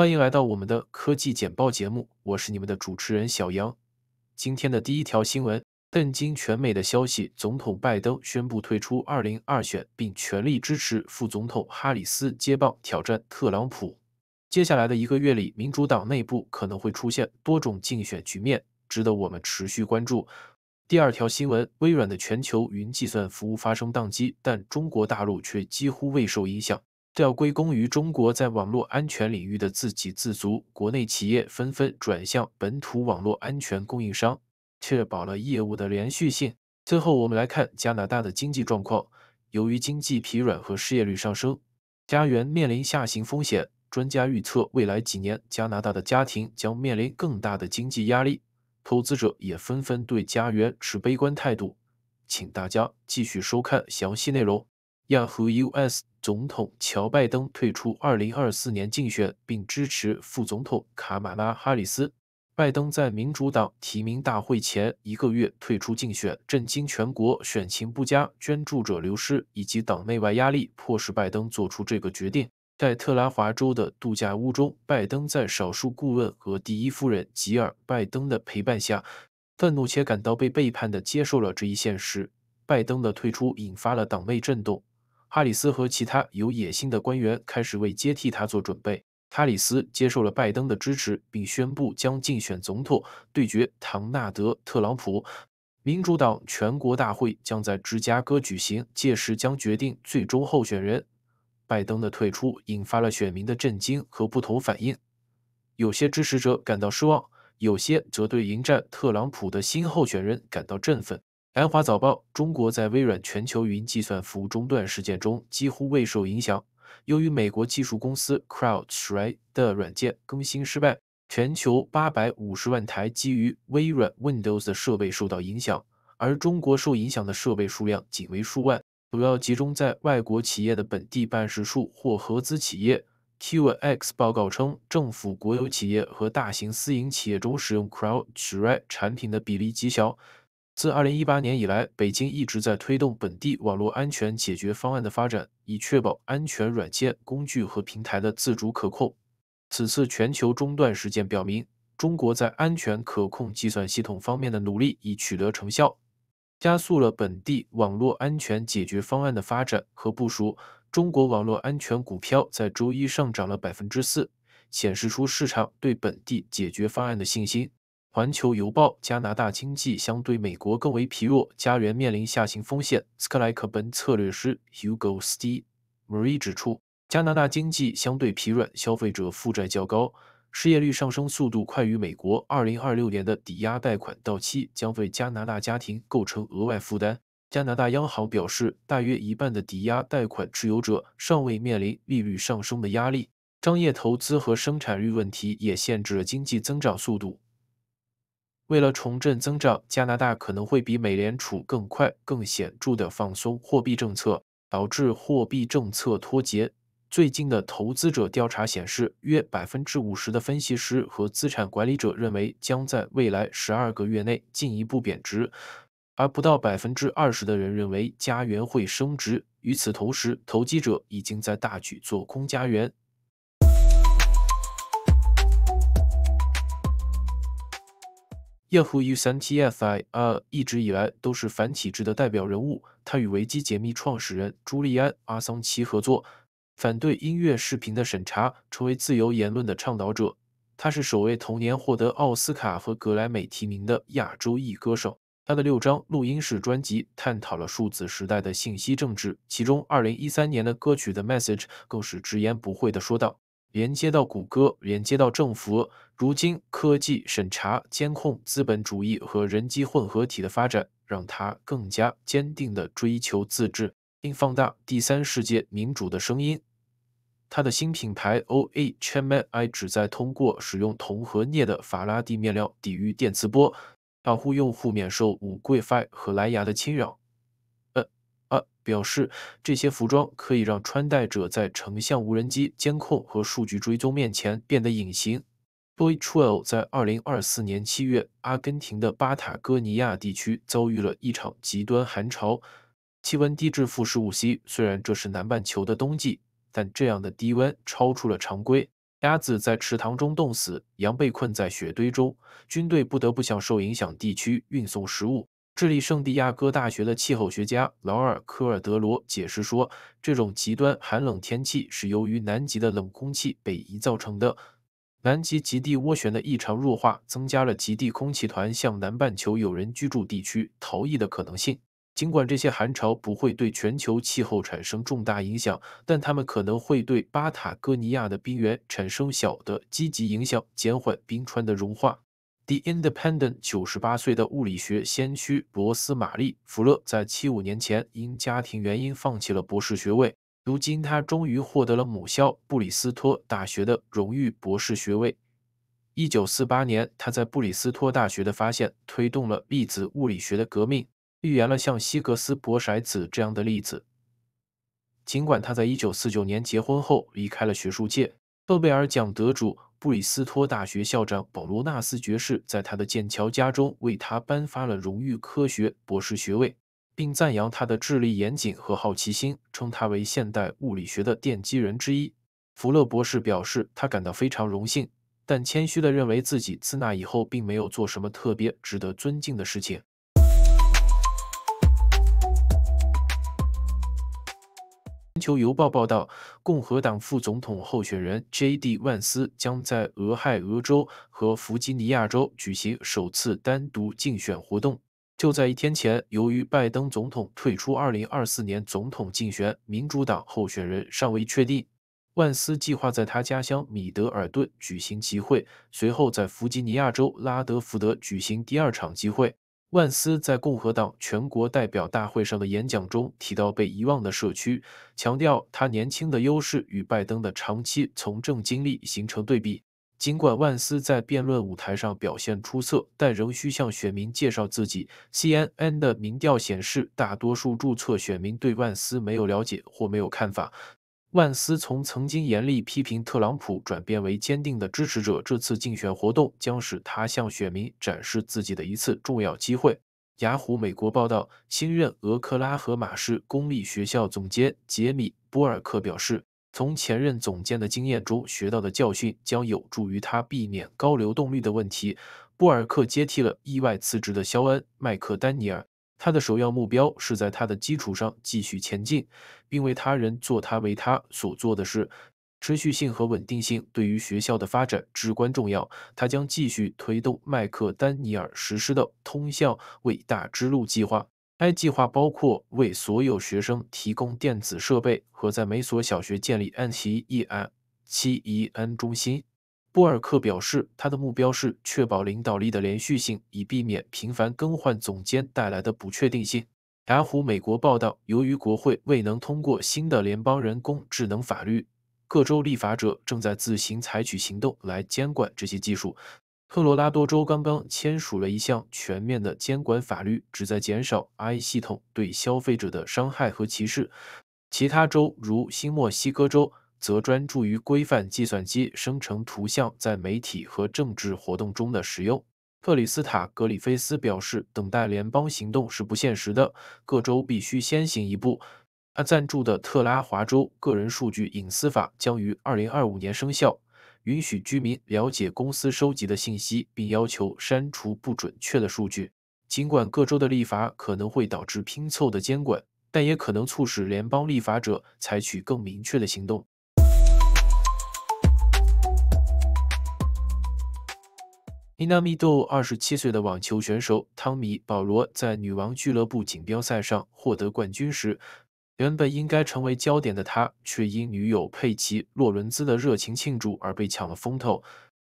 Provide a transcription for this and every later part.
欢迎来到我们的科技简报节目，我是你们的主持人小杨。今天的第一条新闻，震惊全美的消息：总统拜登宣布退出2 0 2选，并全力支持副总统哈里斯接棒挑战特朗普。接下来的一个月里，民主党内部可能会出现多种竞选局面，值得我们持续关注。第二条新闻，微软的全球云计算服务发生宕机，但中国大陆却几乎未受影响。这要归功于中国在网络安全领域的自给自足，国内企业纷纷转向本土网络安全供应商，确保了业务的连续性。最后，我们来看加拿大的经济状况。由于经济疲软和失业率上升，加元面临下行风险。专家预测，未来几年加拿大的家庭将面临更大的经济压力，投资者也纷纷对加元持悲观态度。请大家继续收看详细内容。亚虎 U.S. 总统乔拜登退出2024年竞选，并支持副总统卡马拉哈里斯。拜登在民主党提名大会前一个月退出竞选，震惊全国。选情不佳、捐助者流失以及党内外压力，迫使拜登做出这个决定。在特拉华州的度假屋中，拜登在少数顾问和第一夫人吉尔拜登的陪伴下，愤怒且感到被背叛的接受了这一现实。拜登的退出引发了党内震动。哈里斯和其他有野心的官员开始为接替他做准备。哈里斯接受了拜登的支持，并宣布将竞选总统，对决唐纳德·特朗普。民主党全国大会将在芝加哥举行，届时将决定最终候选人。拜登的退出引发了选民的震惊和不同反应，有些支持者感到失望，有些则对迎战特朗普的新候选人感到振奋。《南华早报》：中国在微软全球云计算服务中断事件中几乎未受影响。由于美国技术公司 CrowdStrike 的软件更新失败，全球850万台基于微软 Windows 的设备受到影响，而中国受影响的设备数量仅为数万，主要集中在外国企业的本地办事处或合资企业。q x 报告称，政府国有企业和大型私营企业中使用 CrowdStrike 产品的比例极小。自二零一八年以来，北京一直在推动本地网络安全解决方案的发展，以确保安全软件工具和平台的自主可控。此次全球中断事件表明，中国在安全可控计算系统方面的努力已取得成效，加速了本地网络安全解决方案的发展和部署。中国网络安全股票在周一上涨了百分之四，显示出市场对本地解决方案的信心。《环球邮报》：加拿大经济相对美国更为疲弱，加元面临下行风险。斯克莱克本策略师 Hugo Ste Marie 指出，加拿大经济相对疲软，消费者负债较高，失业率上升速度快于美国。2026年的抵押贷款到期将为加拿大家庭构成额外负担。加拿大央行表示，大约一半的抵押贷款持有者尚未面临利率上升的压力。商业投资和生产率问题也限制了经济增长速度。为了重振增长，加拿大可能会比美联储更快、更显著地放松货币政策，导致货币政策脱节。最近的投资者调查显示，约百分之五十的分析师和资产管理者认为将在未来十二个月内进一步贬值，而不到百分之二十的人认为加元会升值。与此同时，投机者已经在大举做空加元。耶胡以三 T F I 啊，一直以来都是反体制的代表人物。他与维基解密创始人朱利安·阿桑奇合作，反对音乐视频的审查，成为自由言论的倡导者。他是首位同年获得奥斯卡和格莱美提名的亚洲裔歌手。他的六张录音室专辑探讨了数字时代的信息政治，其中2013年的歌曲的 Message 更是直言不讳地说道。连接到谷歌，连接到政府。如今，科技审查、监控、资本主义和人机混合体的发展，让他更加坚定地追求自治，并放大第三世界民主的声音。他的新品牌 OEMI 旨在通过使用铜和镍的法拉第面料抵御电磁波，保护用户免受五 g Fi 和蓝牙的侵扰。表示这些服装可以让穿戴者在成像无人机监控和数据追踪面前变得隐形。b o y t r a i l 在2024年7月，阿根廷的巴塔哥尼亚地区遭遇了一场极端寒潮，气温低至负1 5 C。虽然这是南半球的冬季，但这样的低温超出了常规。鸭子在池塘中冻死，羊被困在雪堆中，军队不得不向受影响地区运送食物。智利圣地亚哥大学的气候学家劳尔·科尔德罗解释说，这种极端寒冷天气是由于南极的冷空气北移造成的。南极极地涡旋的异常弱化，增加了极地空气团向南半球有人居住地区逃逸的可能性。尽管这些寒潮不会对全球气候产生重大影响，但它们可能会对巴塔哥尼亚的冰原产生小的积极影响，减缓冰川的融化。《The Independent》九十八岁的物理学先驱博斯玛丽·福勒在七五年前因家庭原因放弃了博士学位，如今他终于获得了母校布里斯托大学的荣誉博士学位。一九四八年，他在布里斯托大学的发现推动了粒子物理学的革命，预言了像希格斯玻色子这样的粒子。尽管他在一九四九年结婚后离开了学术界，诺贝尔奖得主。布里斯托大学校长保罗·纳斯爵士在他的剑桥家中为他颁发了荣誉科学博士学位，并赞扬他的智力严谨和好奇心，称他为现代物理学的奠基人之一。弗勒博士表示，他感到非常荣幸，但谦虚的认为自己自那以后并没有做什么特别值得尊敬的事情。《邮报》报道，共和党副总统候选人 J.D. 万斯将在俄亥俄州和弗吉尼亚州举行首次单独竞选活动。就在一天前，由于拜登总统退出2024年总统竞选，民主党候选人尚未确定。万斯计划在他家乡米德尔顿举行集会，随后在弗吉尼亚州拉德福德举行第二场集会。万斯在共和党全国代表大会上的演讲中提到被遗忘的社区，强调他年轻的优势与拜登的长期从政经历形成对比。尽管万斯在辩论舞台上表现出色，但仍需向选民介绍自己。CNN 的民调显示，大多数注册选民对万斯没有了解或没有看法。万斯从曾经严厉批评特朗普转变为坚定的支持者，这次竞选活动将使他向选民展示自己的一次重要机会。雅虎美国报道，新任俄克拉荷马市公立学校总监杰米·波尔克表示，从前任总监的经验中学到的教训将有助于他避免高流动率的问题。波尔克接替了意外辞职的肖恩·麦克丹尼尔。他的首要目标是在他的基础上继续前进，并为他人做他为他所做的事。持续性和稳定性对于学校的发展至关重要。他将继续推动麦克丹尼尔实施的“通向伟大之路”计划。该计划包括为所有学生提供电子设备和在每所小学建立 NTEM 中心。布尔克表示，他的目标是确保领导力的连续性，以避免频繁更换总监带来的不确定性。雅虎美国报道，由于国会未能通过新的联邦人工智能法律，各州立法者正在自行采取行动来监管这些技术。科罗拉多州刚刚签署了一项全面的监管法律，旨在减少 AI 系统对消费者的伤害和歧视。其他州如新墨西哥州。则专注于规范计算机生成图像在媒体和政治活动中的使用。特里斯塔格里菲斯表示：“等待联邦行动是不现实的，各州必须先行一步。”他赞助的特拉华州个人数据隐私法将于二零二五年生效，允许居民了解公司收集的信息，并要求删除不准确的数据。尽管各州的立法可能会导致拼凑的监管，但也可能促使联邦立法者采取更明确的行动。伊纳米豆二十七岁的网球选手汤米·保罗在女王俱乐部锦标赛上获得冠军时，原本应该成为焦点的他，却因女友佩奇·洛伦兹的热情庆祝而被抢了风头。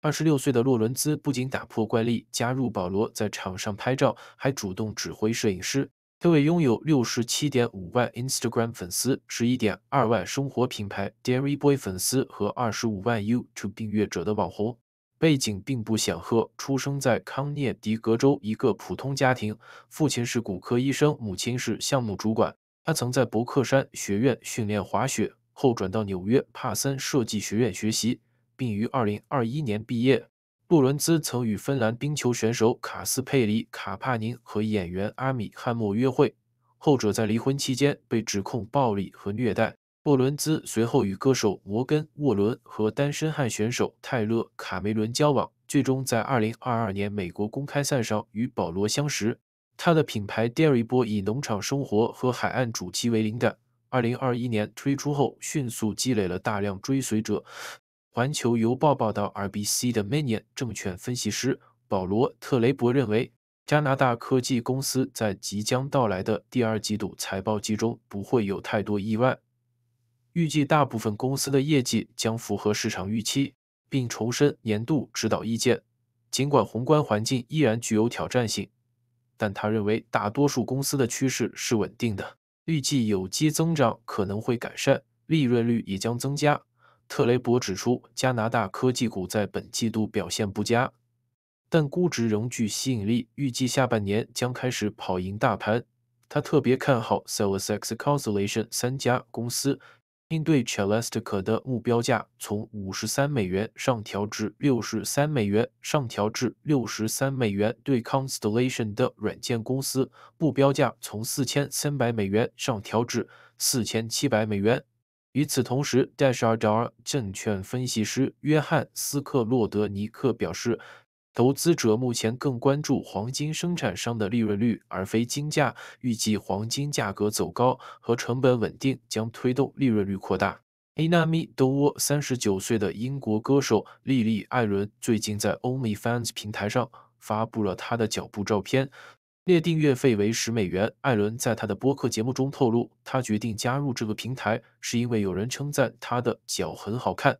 二十六岁的洛伦兹不仅打破惯例加入保罗在场上拍照，还主动指挥摄影师。这位拥有六十七点五万 Instagram 粉丝、十一点二万生活品牌 Dairyboy 粉丝和二十五万 YouTube 订阅者的网红。背景并不显赫，出生在康涅狄格州一个普通家庭，父亲是骨科医生，母亲是项目主管。他曾在伯克山学院训练滑雪，后转到纽约帕森设计学院学习，并于2021年毕业。布伦兹曾与芬兰冰球选手卡斯佩里·卡帕宁和演员阿米·汉默约会，后者在离婚期间被指控暴力和虐待。布伦兹随后与歌手摩根·沃伦和单身汉选手泰勒·卡梅伦交往，最终在2022年美国公开赛上与保罗相识。他的品牌 Dairy 波以农场生活和海岸主题为灵感。2021年推出后，迅速积累了大量追随者。环球邮报报道，RBC 的 Manion 证券分析师保罗·特雷博认为，加拿大科技公司在即将到来的第二季度财报季中不会有太多意外。预计大部分公司的业绩将符合市场预期，并重申年度指导意见。尽管宏观环境依然具有挑战性，但他认为大多数公司的趋势是稳定的。预计有机增长可能会改善，利润率也将增加。特雷博指出，加拿大科技股在本季度表现不佳，但估值仍具吸引力。预计下半年将开始跑赢大盘。他特别看好 c e l l s a x Consolation 三家公司。并对 c h a l e s t i c 的目标价从五十三美元上调至六十三美元，上调至六十三美元；对 Constellation 的软件公司目标价从四千三百美元上调至四千七百美元。与此同时，戴尔达尔证券分析师约翰斯克洛德尼克表示。投资者目前更关注黄金生产商的利润率，而非金价。预计黄金价格走高和成本稳定将推动利润率扩大。A. 纳米德 o 三十九岁的英国歌手莉莉·艾伦最近在欧美 Fans 平台上发布了她的脚部照片，列订阅费为十美元。艾伦在他的播客节目中透露，他决定加入这个平台是因为有人称赞他的脚很好看。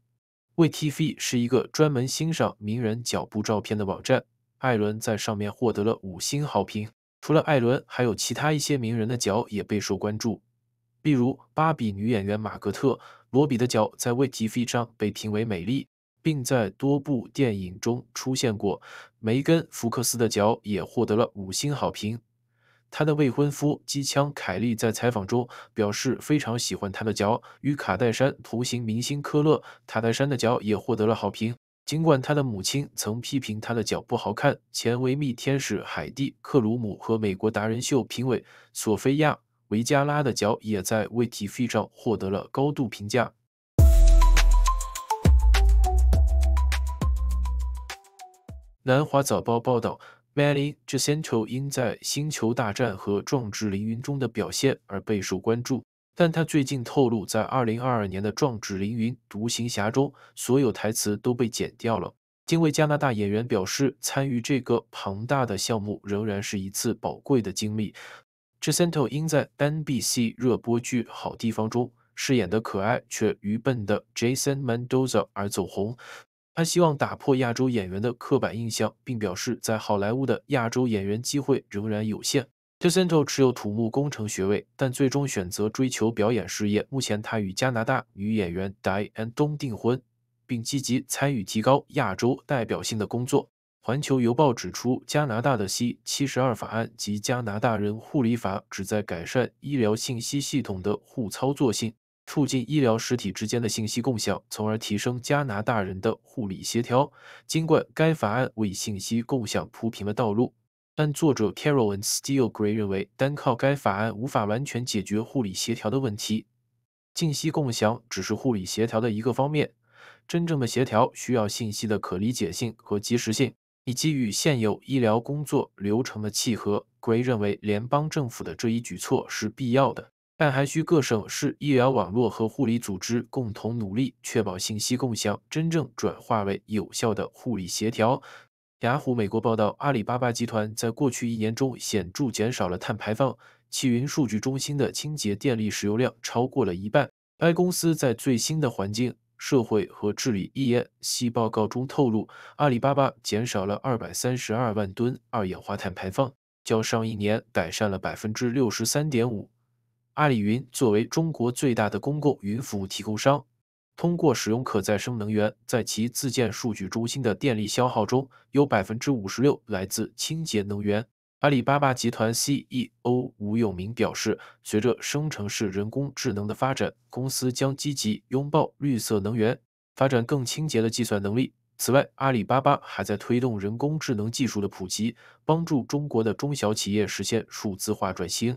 WeTV 是一个专门欣赏名人脚部照片的网站。艾伦在上面获得了五星好评。除了艾伦，还有其他一些名人的脚也备受关注，比如芭比女演员玛格特罗比的脚在 WeTV 上被评为美丽，并在多部电影中出现过。梅根福克斯的脚也获得了五星好评。她的未婚夫机枪凯利在采访中表示非常喜欢她的脚。与卡戴珊同行明星科勒卡戴珊的脚也获得了好评。尽管她的母亲曾批评她的脚不好看，前维密天使海蒂克鲁姆和美国达人秀评委索菲亚维加拉的脚也在 v t v 上获得了高度评价。南华早报报道。Manny Jacinto 因在《星球大战》和《壮志凌云》中的表现而备受关注，但他最近透露，在2022年的《壮志凌云：独行侠》中，所有台词都被剪掉了。因位加拿大演员表示，参与这个庞大的项目仍然是一次宝贵的经历。Jacinto 因在 NBC 热播剧《好地方》中饰演的可爱却愚笨的 Jason Mendoza 而走红。他希望打破亚洲演员的刻板印象，并表示在好莱坞的亚洲演员机会仍然有限。Tasento 持有土木工程学位，但最终选择追求表演事业。目前，他与加拿大女演员 Diane d o n 订婚，并积极参与提高亚洲代表性的工作。环球邮报指出，加拿大的 C 七十二法案及加拿大人护理法旨在改善医疗信息系统的互操作性。促进医疗实体之间的信息共享，从而提升加拿大人的护理协调。尽管该法案为信息共享铺平了道路，但作者 Carolyn Steele Gray 认为，单靠该法案无法完全解决护理协调的问题。信息共享只是护理协调的一个方面，真正的协调需要信息的可理解性和及时性，以及与现有医疗工作流程的契合。Gray 认为，联邦政府的这一举措是必要的。但还需各省市医疗网络和护理组织共同努力，确保信息共享真正转化为有效的护理协调。雅虎美国报道，阿里巴巴集团在过去一年中显著减少了碳排放，其云数据中心的清洁电力使用量超过了一半。该公司在最新的环境、社会和治理 （ESG） 报告中透露，阿里巴巴减少了二百三十二万吨二氧化碳排放，较上一年改善了百分之六十三点五。阿里云作为中国最大的公共云服务提供商，通过使用可再生能源，在其自建数据中心的电力消耗中有百分之五十六来自清洁能源。阿里巴巴集团 CEO 吴永明表示，随着生成式人工智能的发展，公司将积极拥抱绿色能源，发展更清洁的计算能力。此外，阿里巴巴还在推动人工智能技术的普及，帮助中国的中小企业实现数字化转型。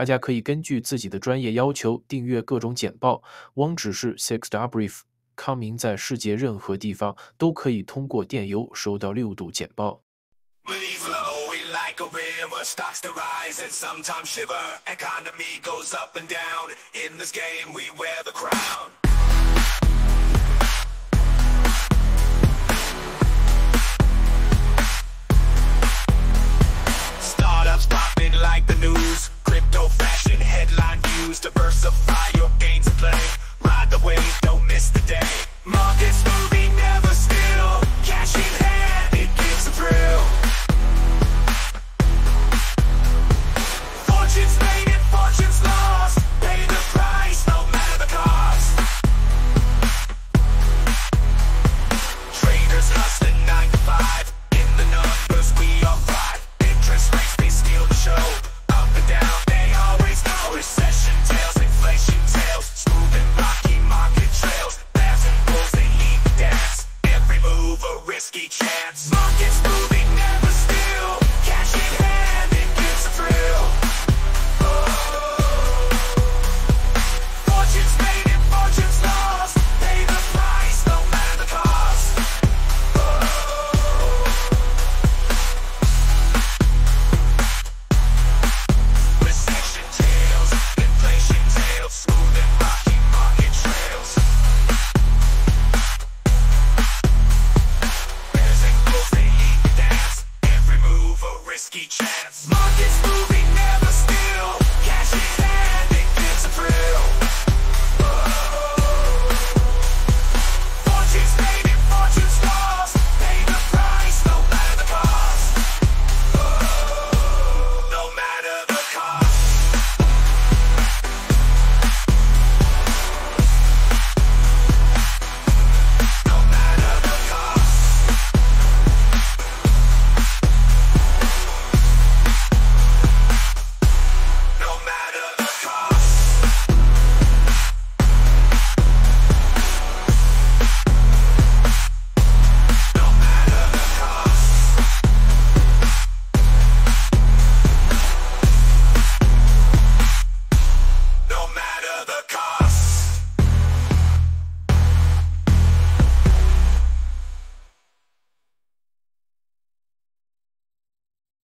大家可以根据自己的专业要求订阅各种简报，汪只是 Six d b r i e f 康明在世界任何地方都可以通过电邮收到六度简报。